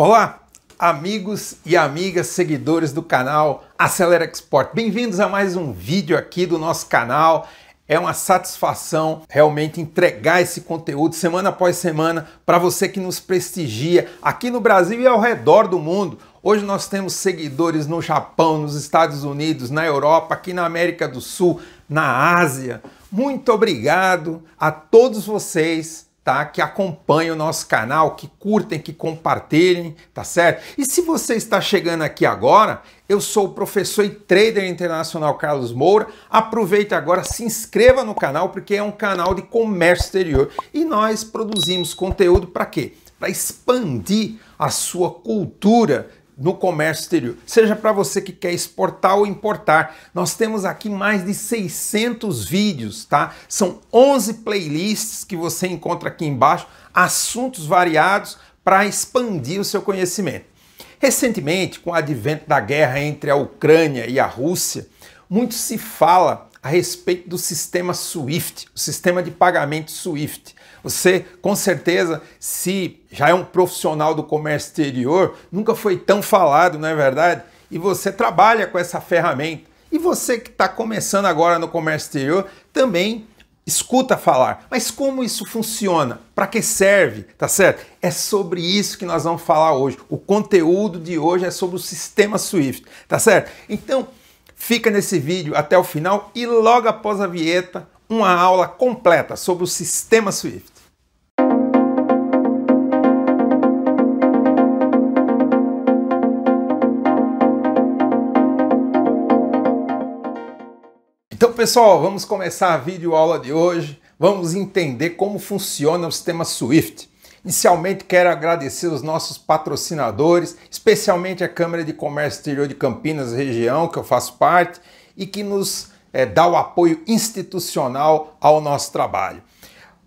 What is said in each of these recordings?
Olá, amigos e amigas, seguidores do canal Acelera Export. Bem-vindos a mais um vídeo aqui do nosso canal. É uma satisfação realmente entregar esse conteúdo semana após semana para você que nos prestigia aqui no Brasil e ao redor do mundo. Hoje nós temos seguidores no Japão, nos Estados Unidos, na Europa, aqui na América do Sul, na Ásia. Muito obrigado a todos vocês tá? Que acompanhem o nosso canal, que curtem, que compartilhem, tá certo? E se você está chegando aqui agora, eu sou o professor e trader internacional Carlos Moura. Aproveite agora, se inscreva no canal porque é um canal de comércio exterior e nós produzimos conteúdo para quê? Para expandir a sua cultura no comércio exterior, seja para você que quer exportar ou importar. Nós temos aqui mais de 600 vídeos, tá? São 11 playlists que você encontra aqui embaixo, assuntos variados para expandir o seu conhecimento. Recentemente, com o advento da guerra entre a Ucrânia e a Rússia, muito se fala a respeito do sistema SWIFT, o sistema de pagamento SWIFT. Você, com certeza, se já é um profissional do comércio exterior, nunca foi tão falado, não é verdade? E você trabalha com essa ferramenta. E você que está começando agora no comércio exterior também escuta falar. Mas como isso funciona? Para que serve? Tá certo? É sobre isso que nós vamos falar hoje. O conteúdo de hoje é sobre o sistema Swift, tá certo? Então, fica nesse vídeo até o final e logo após a vinheta uma aula completa sobre o sistema Swift. Então, pessoal, vamos começar a videoaula de hoje. Vamos entender como funciona o sistema Swift. Inicialmente, quero agradecer os nossos patrocinadores, especialmente a Câmara de Comércio Exterior de Campinas, região que eu faço parte, e que nos é, dar o apoio institucional ao nosso trabalho.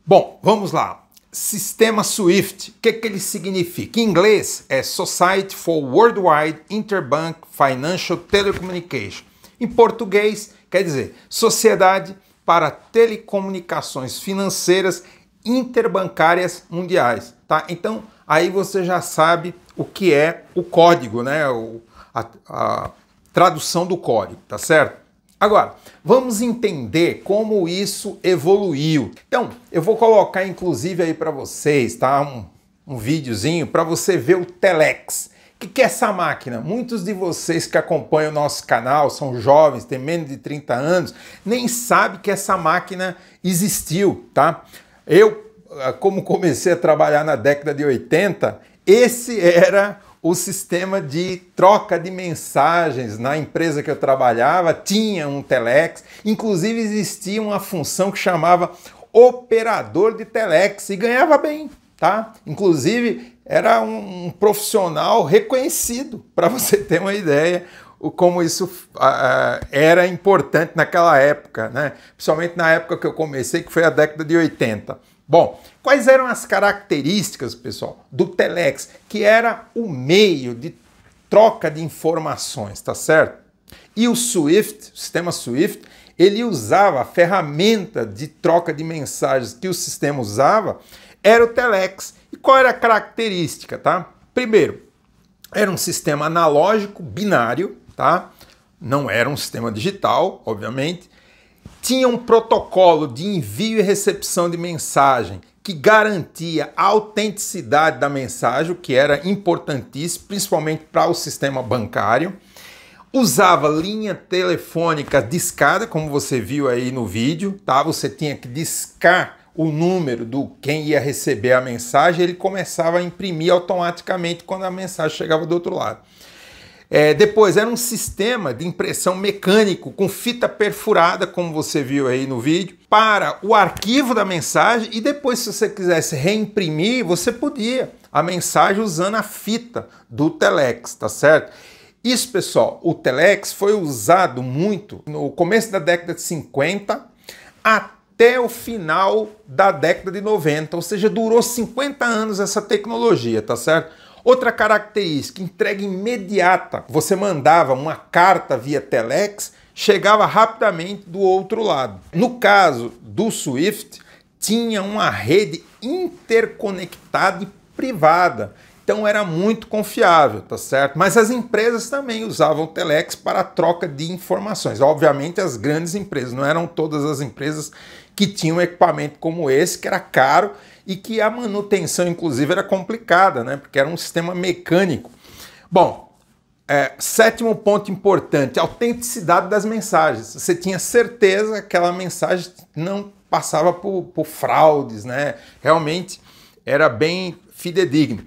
Bom, vamos lá. Sistema SWIFT, o que, que ele significa? Em inglês é Society for Worldwide Interbank Financial Telecommunication. Em português, quer dizer Sociedade para Telecomunicações Financeiras Interbancárias Mundiais. Tá? Então, aí você já sabe o que é o código, né? O, a, a tradução do código, tá certo? Agora, vamos entender como isso evoluiu. Então, eu vou colocar inclusive aí para vocês, tá? Um, um videozinho para você ver o Telex. O que, que é essa máquina? Muitos de vocês que acompanham o nosso canal são jovens, têm menos de 30 anos, nem sabe que essa máquina existiu, tá? Eu, ah, como comecei a trabalhar na década de 80, esse era o sistema de troca de mensagens na empresa que eu trabalhava tinha um telex, inclusive existia uma função que chamava operador de telex e ganhava bem, tá? Inclusive era um, profissional reconhecido, para você ter uma ideia o como isso uh, era importante naquela época, né? Principalmente na época que eu comecei, que foi a década de 80. Bom, quais eram as características, pessoal, do Telex, que era o meio de troca de informações, tá certo? E o Swift, o sistema Swift, ele usava a ferramenta de troca de mensagens que o sistema usava, era o Telex. E qual era a característica, tá? Primeiro, era um sistema analógico binário, tá? Não era um sistema digital, obviamente tinha um protocolo de envio e recepção de mensagem que garantia a autenticidade da mensagem, o que era importantíssimo, principalmente para o sistema bancário. Usava linha telefônica discada, como você viu aí no vídeo, tá? Você tinha que discar o número do quem ia receber a mensagem, ele começava a imprimir automaticamente quando a mensagem chegava do outro lado. É, depois, era um sistema de impressão mecânico com fita perfurada, como você viu aí no vídeo, para o arquivo da mensagem e depois, se você quisesse reimprimir, você podia a mensagem usando a fita do Telex, tá certo? Isso, pessoal, o Telex foi usado muito no começo da década de 50 até o final da década de 90, ou seja, durou 50 anos essa tecnologia, tá certo? Outra característica, entrega imediata. Você mandava uma carta via telex, chegava rapidamente do outro lado. No caso do Swift, tinha uma rede interconectada e privada. Então era muito confiável, tá certo? Mas as empresas também usavam o Telex para troca de informações. Obviamente as grandes empresas, não eram todas as empresas que tinham equipamento como esse, que era caro e que a manutenção, inclusive, era complicada, né? Porque era um sistema mecânico. Bom, é, sétimo ponto importante, autenticidade das mensagens. Você tinha certeza que aquela mensagem não passava por, por fraudes, né? Realmente era bem fidedigno.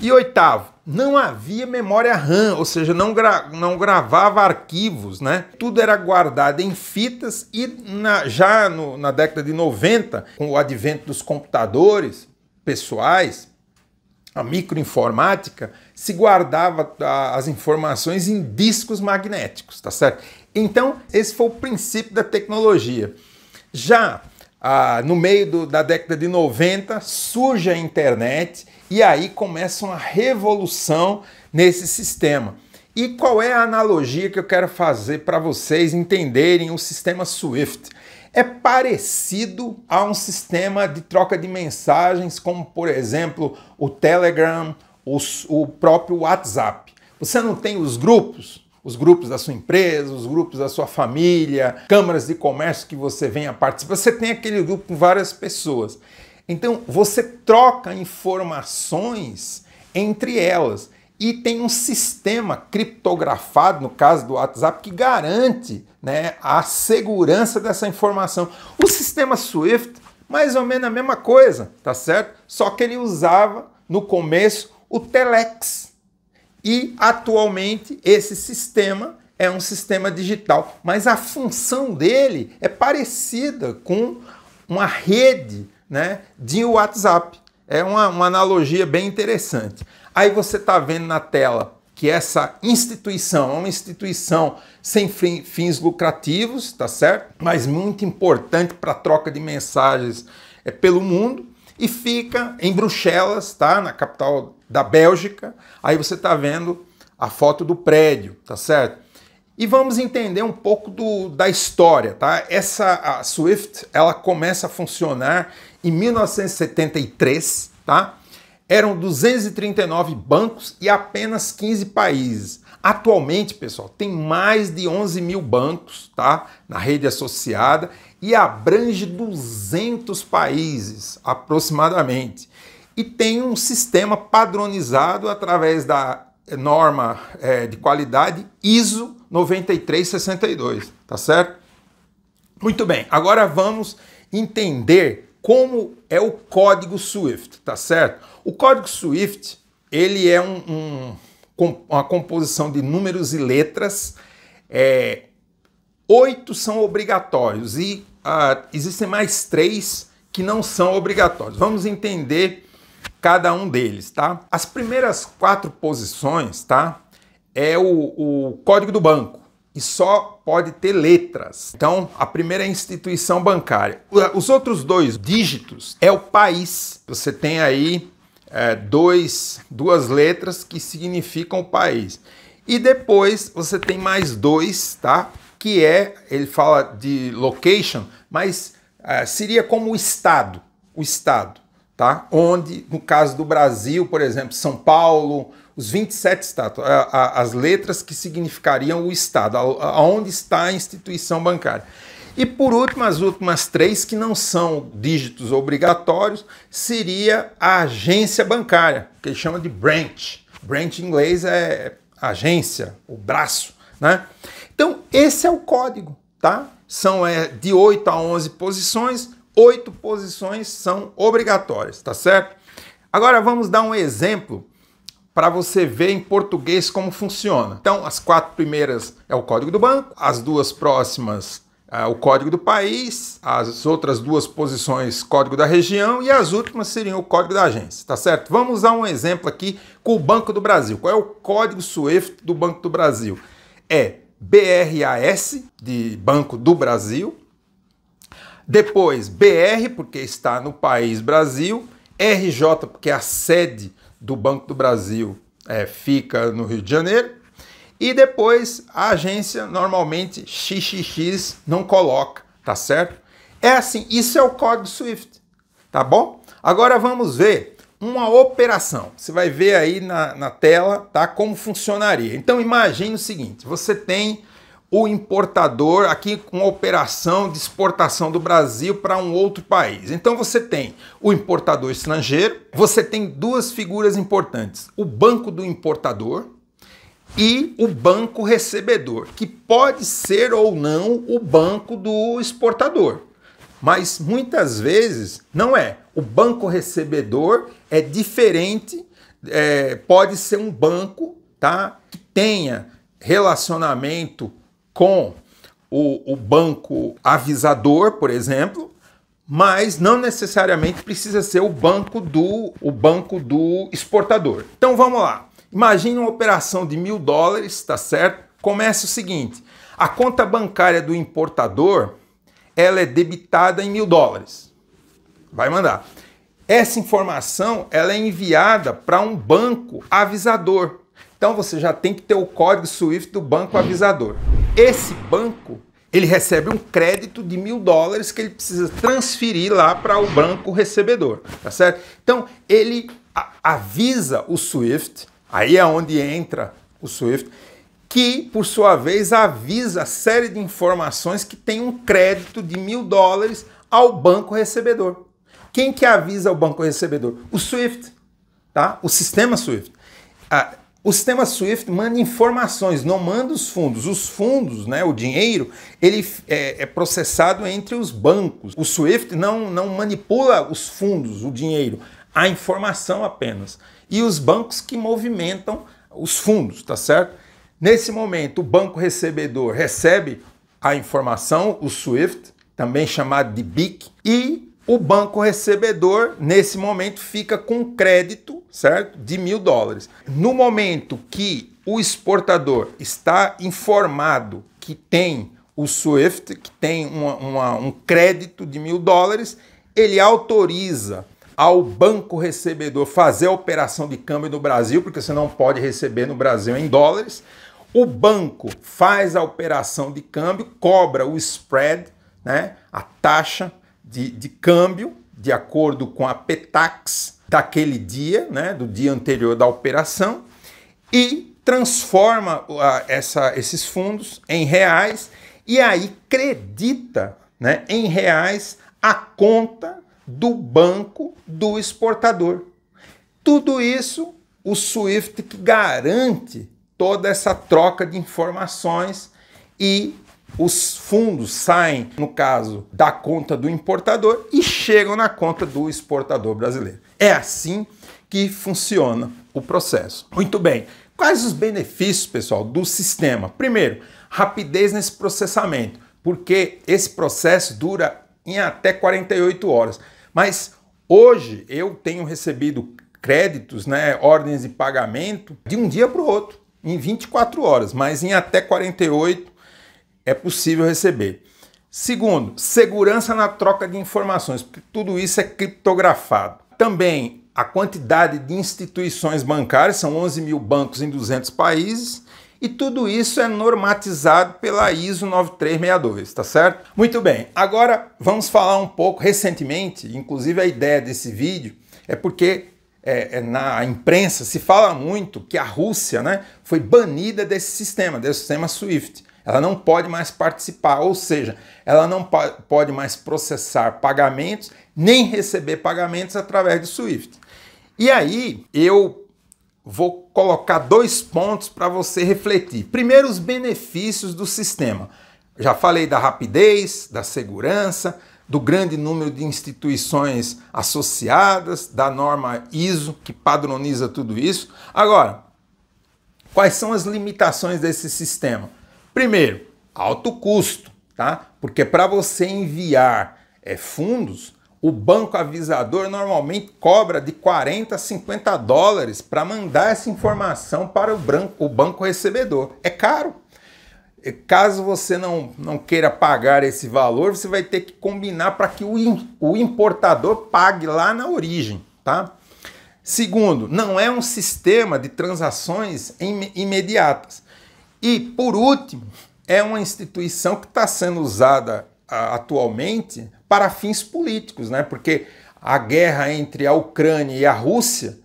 E oitavo, não havia memória RAM, ou seja, não, gra não gravava arquivos, né? Tudo era guardado em fitas e na, já no, na década de 90, com o advento dos computadores pessoais, a microinformática, se guardava as informações em discos magnéticos, tá certo? Então, esse foi o princípio da tecnologia. Já ah, no meio do, da década de 90, surge a internet e aí começa uma revolução nesse sistema. E qual é a analogia que eu quero fazer para vocês entenderem o sistema Swift? É parecido a um sistema de troca de mensagens, como por exemplo o Telegram, o próprio WhatsApp. Você não tem os grupos, os grupos da sua empresa, os grupos da sua família, câmaras de comércio que você venha participar. Você tem aquele grupo com várias pessoas. Então, você troca informações entre elas e tem um sistema criptografado, no caso do WhatsApp, que garante né, a segurança dessa informação. O sistema Swift, mais ou menos a mesma coisa, tá certo? Só que ele usava no começo o Telex. E atualmente esse sistema é um sistema digital, mas a função dele é parecida com uma rede né, de WhatsApp. É uma, uma analogia bem interessante. Aí você está vendo na tela que essa instituição é uma instituição sem fins lucrativos, tá certo? Mas muito importante para a troca de mensagens é, pelo mundo e fica em Bruxelas, tá? Na capital da Bélgica. Aí você está vendo a foto do prédio, tá certo? E vamos entender um pouco do, da história, tá? Essa a Swift, ela começa a funcionar em 1973, tá? Eram 239 bancos e apenas 15 países. Atualmente, pessoal, tem mais de 11 mil bancos tá? na rede associada e abrange 200 países aproximadamente. E tem um sistema padronizado através da norma é, de qualidade ISO 9362, tá certo? Muito bem, agora vamos entender como é o código Swift, tá certo? O código Swift, ele é um, um com uma composição de números e letras. É, oito são obrigatórios e ah, existem mais três que não são obrigatórios. Vamos entender cada um deles, tá? As primeiras quatro posições, tá? É o, o código do banco e só pode ter letras. Então, a primeira é a instituição bancária. Os outros dois dígitos é o país. Você tem aí é, dois, duas letras que significam o país. E depois você tem mais dois, tá? Que é, ele fala de location, mas é, seria como o estado, o estado, tá? Onde, no caso do Brasil, por exemplo, São Paulo, os 27 estados, as letras que significariam o estado, aonde está a instituição bancária. E por último, as últimas três, que não são dígitos obrigatórios, seria a agência bancária, que ele chama de branch. Branch em inglês é agência, o braço, né? Então, esse é o código, tá? São é, de 8 a 11 posições, oito posições são obrigatórias, tá certo? Agora vamos dar um exemplo para você ver em português como funciona. Então, as quatro primeiras é o código do banco, as duas próximas ah, o código do país, as outras duas posições, código da região, e as últimas seriam o código da agência, tá certo? Vamos a um exemplo aqui com o Banco do Brasil. Qual é o código SWIFT do Banco do Brasil? É BRAS, de Banco do Brasil, depois BR, porque está no país Brasil, RJ, porque é a sede do Banco do Brasil é, fica no Rio de Janeiro, e depois a agência normalmente XXX não coloca, tá certo? É assim, isso é o código Swift, tá bom? Agora vamos ver uma operação. Você vai ver aí na, na tela, tá? Como funcionaria. Então imagine o seguinte: você tem o importador aqui com operação de exportação do Brasil para um outro país. Então você tem o importador estrangeiro, você tem duas figuras importantes: o banco do importador, e o banco recebedor, que pode ser ou não o banco do exportador. Mas muitas vezes não é. O banco recebedor é diferente, é, pode ser um banco tá, que tenha relacionamento com o, o banco avisador, por exemplo, mas não necessariamente precisa ser o banco do o banco do exportador. Então vamos lá. Imagine uma operação de mil dólares, tá certo? Começa o seguinte: a conta bancária do importador ela é debitada em mil dólares. Vai mandar. Essa informação ela é enviada para um banco avisador. Então você já tem que ter o código SWIFT do banco avisador. Esse banco ele recebe um crédito de mil dólares que ele precisa transferir lá para o banco recebedor, tá certo? Então ele avisa o SWIFT Aí é onde entra o SWIFT, que por sua vez avisa a série de informações que tem um crédito de mil dólares ao banco recebedor. Quem que avisa o banco recebedor? O SWIFT, tá? O sistema SWIFT. Ah, o sistema SWIFT manda informações, não manda os fundos. Os fundos, né, o dinheiro, ele é, é, processado entre os bancos. O SWIFT não, não manipula os fundos, o dinheiro, a informação apenas e os bancos que movimentam os fundos, tá certo? Nesse momento, o banco recebedor recebe a informação, o SWIFT, também chamado de BIC, e o banco recebedor, nesse momento, fica com crédito, certo? De mil dólares. No momento que o exportador está informado que tem o SWIFT, que tem uma, uma, um crédito de mil dólares, ele autoriza ao banco recebedor fazer a operação de câmbio no Brasil, porque você não pode receber no Brasil em dólares. O banco faz a operação de câmbio, cobra o spread, né, a taxa de, de câmbio, de acordo com a PETAX daquele dia, né, do dia anterior da operação, e transforma a, ah, essa, esses fundos em reais e aí credita né, em reais a conta do banco do exportador. Tudo isso o SWIFT que garante toda essa troca de informações e os fundos saem, no caso, da conta do importador e chegam na conta do exportador brasileiro. É assim que funciona o processo. Muito bem. Quais os benefícios, pessoal, do sistema? Primeiro, rapidez nesse processamento, porque esse processo dura em até 48 horas. Mas hoje eu tenho recebido créditos, né, ordens de pagamento de um dia para o outro, em 24 horas, mas em até 48 é possível receber. Segundo, segurança na troca de informações, porque tudo isso é criptografado. Também a quantidade de instituições bancárias, são 11 mil bancos em 200 países, e tudo isso é normatizado pela ISO 9362, tá certo? Muito bem, agora vamos falar um pouco recentemente, inclusive a ideia desse vídeo é porque é, é, na imprensa se fala muito que a Rússia né, foi banida desse sistema, desse sistema SWIFT. Ela não pode mais participar, ou seja, ela não pode mais processar pagamentos nem receber pagamentos através do SWIFT. E aí eu vou colocar dois pontos para você refletir. Primeiro, os benefícios do sistema. Já falei da rapidez, da segurança, do grande número de instituições associadas, da norma ISO que padroniza tudo isso. Agora, quais são as limitações desse sistema? Primeiro, alto custo, tá? Porque para você enviar é, fundos, o banco avisador normalmente cobra de 40 a 50 dólares para mandar essa informação para o, branco, o banco recebedor. É caro. Caso você não, não queira pagar esse valor, você vai ter que combinar para que o, o importador pague lá na origem. Tá? Segundo, não é um sistema de transações im imediatas. E, por último, é uma instituição que está sendo usada atualmente para fins políticos, né? porque a guerra entre a Ucrânia e a Rússia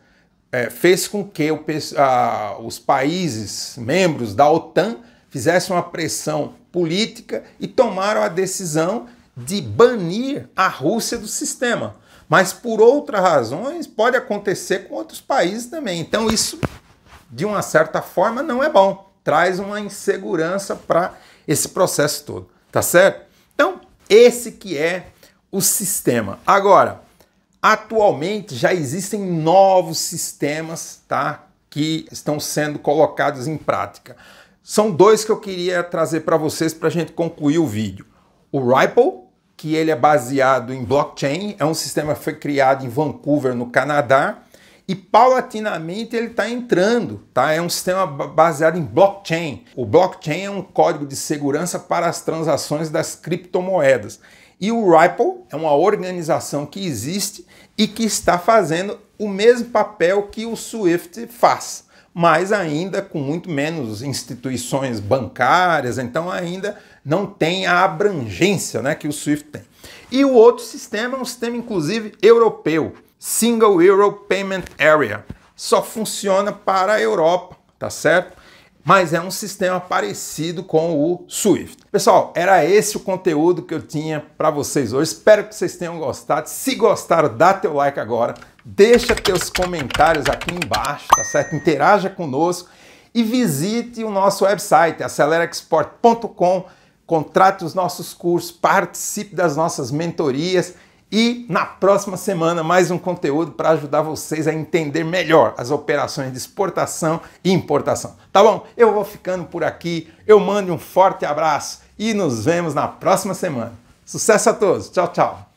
é, fez com que o, a, os países membros da OTAN fizessem uma pressão política e tomaram a decisão de banir a Rússia do sistema. Mas por outras razões pode acontecer com outros países também. Então isso, de uma certa forma, não é bom. Traz uma insegurança para esse processo todo, tá certo? Então, esse que é o sistema. Agora, atualmente já existem novos sistemas, tá? Que estão sendo colocados em prática. São dois que eu queria trazer para vocês para a gente concluir o vídeo. O Ripple, que ele é baseado em blockchain, é um sistema que foi criado em Vancouver, no Canadá, e paulatinamente ele está entrando, tá? É um sistema baseado em blockchain. O blockchain é um código de segurança para as transações das criptomoedas. E o Ripple é uma organização que existe e que está fazendo o mesmo papel que o SWIFT faz, mas ainda com muito menos instituições bancárias, então ainda não tem a abrangência né, que o SWIFT tem. E o outro sistema é um sistema, inclusive, europeu, Single Euro Payment Area. Só funciona para a Europa, tá certo? mas é um sistema parecido com o Swift. Pessoal, era esse o conteúdo que eu tinha para vocês hoje. Espero que vocês tenham gostado. Se gostaram, dá teu like agora, deixa teus comentários aqui embaixo, tá certo? Interaja conosco e visite o nosso website acelerexport.com, contrate os nossos cursos, participe das nossas mentorias e na próxima semana, mais um conteúdo para ajudar vocês a entender melhor as operações de exportação e importação. Tá bom? Eu vou ficando por aqui. Eu mando um forte abraço e nos vemos na próxima semana. Sucesso a todos. Tchau, tchau.